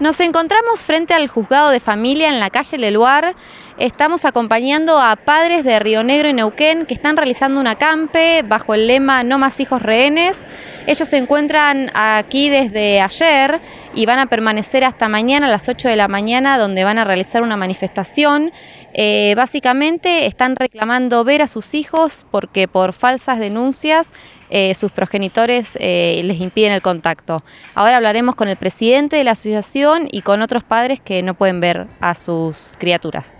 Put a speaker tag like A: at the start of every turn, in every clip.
A: Nos encontramos frente al juzgado de familia en la calle Leluar. Estamos acompañando a padres de Río Negro y Neuquén que están realizando un acampe bajo el lema No más hijos rehenes. Ellos se encuentran aquí desde ayer y van a permanecer hasta mañana a las 8 de la mañana donde van a realizar una manifestación. Eh, básicamente están reclamando ver a sus hijos porque por falsas denuncias eh, sus progenitores eh, les impiden el contacto. Ahora hablaremos con el presidente de la asociación y con otros padres que no pueden ver a sus criaturas.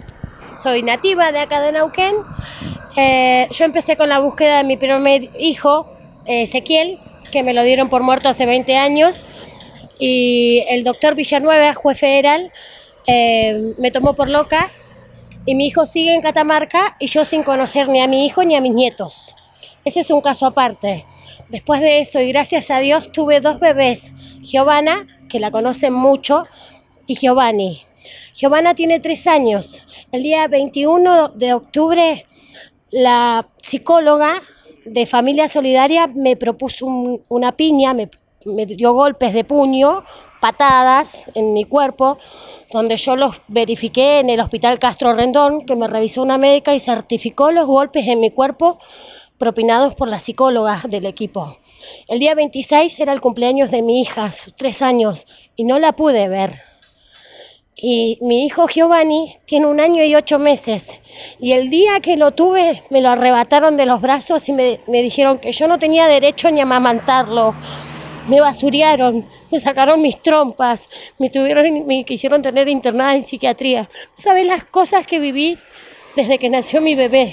B: Soy nativa de acá de Nauquén. yo empecé con la búsqueda de mi primer hijo, Ezequiel, que me lo dieron por muerto hace 20 años, y el doctor Villanueva, juez federal, eh, me tomó por loca y mi hijo sigue en Catamarca y yo sin conocer ni a mi hijo ni a mis nietos. Ese es un caso aparte. Después de eso, y gracias a Dios, tuve dos bebés, Giovanna, que la conocen mucho, y Giovanni. Giovanna tiene tres años. El día 21 de octubre, la psicóloga de familia solidaria me propuso una piña, me, dio golpes de puño, patadas en mi cuerpo, donde yo los verifiqué en el hospital Castro Rendón, que me revisó una médica y certificó los golpes en mi cuerpo propinados por la psicóloga del equipo. El día 26 era el cumpleaños de mi hija, sus tres años, y no la pude ver y mi hijo Giovanni tiene un año y ocho meses. Y el día que lo tuve, me lo arrebataron de los brazos y me, dijeron que yo no tenía derecho ni a amamantarlo. Me basuriaron me sacaron mis trompas, me, tuvieron, me quisieron tener internada en psiquiatría. sabes las cosas que viví desde que nació mi bebé,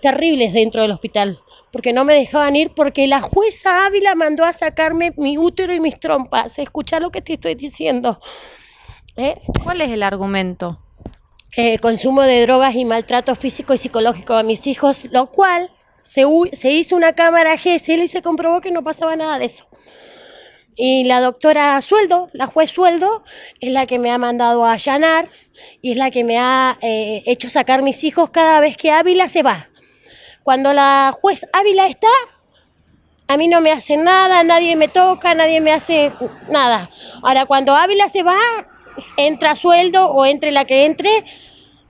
B: terribles dentro del hospital, porque no me dejaban ir porque la jueza Ávila mandó a sacarme mi útero y mis trompas. Escucha lo que te estoy diciendo. ¿Eh? ¿Cuál es el argumento? Eh, consumo de drogas y maltrato físico y psicológico a mis hijos, lo cual se, hizo una cámara GSL y se comprobó que no pasaba nada de eso. Y la doctora Sueldo, la juez Sueldo, es la que me ha mandado a allanar y es la que me ha eh, hecho sacar mis hijos cada vez que Ávila se va. Cuando la juez Ávila está, a mí no me hace nada, nadie me toca, nadie me hace nada. Ahora, cuando Ávila se va, entra sueldo o entre la que entre,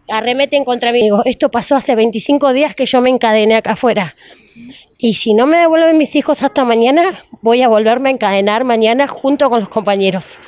B: arremeten contra mí. esto pasó hace 25 días que yo me encadené acá afuera. Y si no me devuelven mis hijos hasta mañana, voy a volverme a encadenar mañana junto con los compañeros.